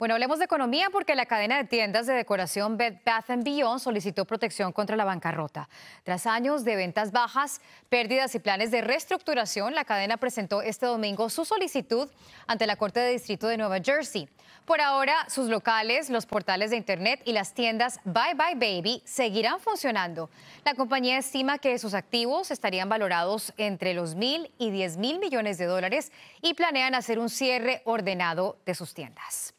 Bueno, hablemos de economía porque la cadena de tiendas de decoración Bed Bath Beyond solicitó protección contra la bancarrota. Tras años de ventas bajas, pérdidas y planes de reestructuración, la cadena presentó este domingo su solicitud ante la Corte de Distrito de Nueva Jersey. Por ahora, sus locales, los portales de Internet y las tiendas Bye Bye Baby seguirán funcionando. La compañía estima que sus activos estarían valorados entre los mil y diez mil millones de dólares y planean hacer un cierre ordenado de sus tiendas.